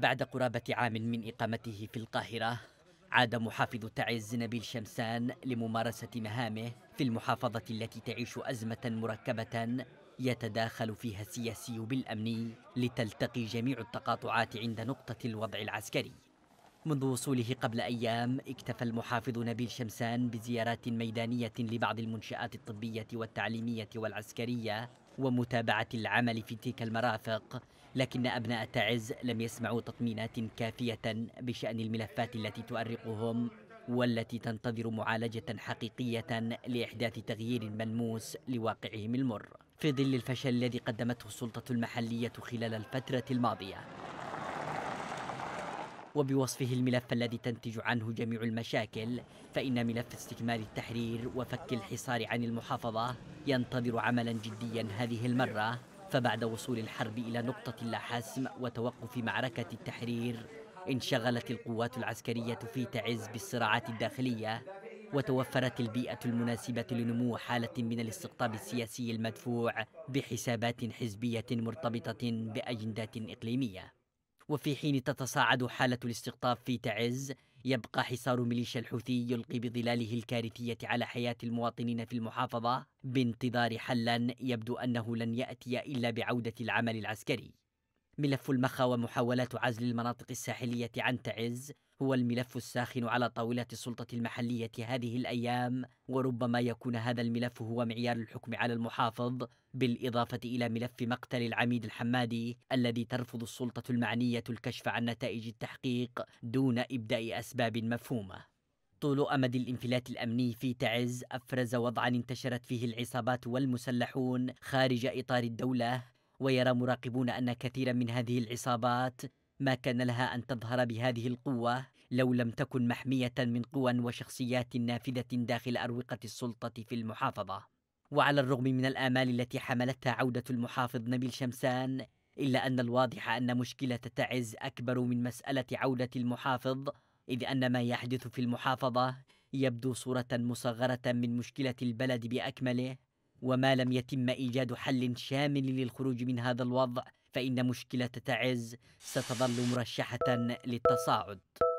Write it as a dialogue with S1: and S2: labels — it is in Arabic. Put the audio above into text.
S1: بعد قرابة عام من إقامته في القاهرة عاد محافظ تعز نبيل شمسان لممارسة مهامه في المحافظة التي تعيش أزمة مركبة يتداخل فيها السياسي بالأمني لتلتقي جميع التقاطعات عند نقطة الوضع العسكري منذ وصوله قبل أيام اكتفى المحافظ نبيل شمسان بزيارات ميدانية لبعض المنشآت الطبية والتعليمية والعسكرية ومتابعة العمل في تلك المرافق لكن أبناء تعز لم يسمعوا تطمينات كافية بشأن الملفات التي تؤرقهم والتي تنتظر معالجة حقيقية لإحداث تغيير ملموس لواقعهم المر في ظل الفشل الذي قدمته السلطة المحلية خلال الفترة الماضية وبوصفه الملف الذي تنتج عنه جميع المشاكل فإن ملف استكمال التحرير وفك الحصار عن المحافظة ينتظر عملا جديا هذه المرة فبعد وصول الحرب إلى نقطة لا حسم وتوقف معركة التحرير انشغلت القوات العسكرية في تعز بالصراعات الداخلية وتوفرت البيئة المناسبة لنمو حالة من الاستقطاب السياسي المدفوع بحسابات حزبية مرتبطة بأجندات إقليمية وفي حين تتصاعد حالة الاستقطاب في تعز يبقى حصار ميليشيا الحوثي يلقي بظلاله الكارثية على حياة المواطنين في المحافظة بانتظار حلا يبدو أنه لن يأتي إلا بعودة العمل العسكري ملف المخا ومحاولات عزل المناطق الساحلية عن تعز هو الملف الساخن على طاولات السلطة المحلية هذه الأيام وربما يكون هذا الملف هو معيار الحكم على المحافظ بالإضافة إلى ملف مقتل العميد الحمادي الذي ترفض السلطة المعنية الكشف عن نتائج التحقيق دون إبداء أسباب مفهومة طول أمد الانفلات الأمني في تعز أفرز وضعا انتشرت فيه العصابات والمسلحون خارج إطار الدولة ويرى مراقبون أن كثيرا من هذه العصابات ما كان لها ان تظهر بهذه القوه لو لم تكن محميه من قوى وشخصيات نافذه داخل اروقه السلطه في المحافظه وعلى الرغم من الامال التي حملتها عوده المحافظ نبيل شمسان الا ان الواضح ان مشكله تعز اكبر من مساله عوده المحافظ اذ ان ما يحدث في المحافظه يبدو صوره مصغره من مشكله البلد باكمله وما لم يتم ايجاد حل شامل للخروج من هذا الوضع فإن مشكلة تعز ستظل مرشحة للتصاعد